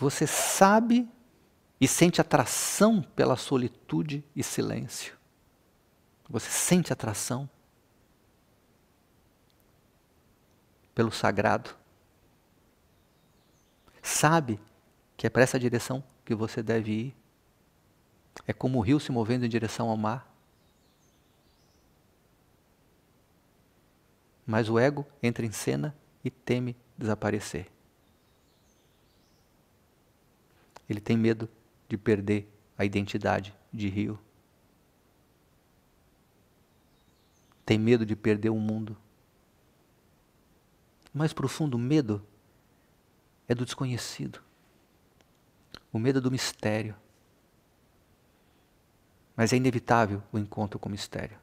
Você sabe e sente atração pela solitude e silêncio. Você sente atração pelo sagrado. Sabe que é para essa direção que você deve ir. É como o rio se movendo em direção ao mar. Mas o ego entra em cena e teme desaparecer. Ele tem medo de perder a identidade de rio. Tem medo de perder o mundo. O mais profundo medo é do desconhecido. O medo é do mistério. Mas é inevitável o encontro com o mistério.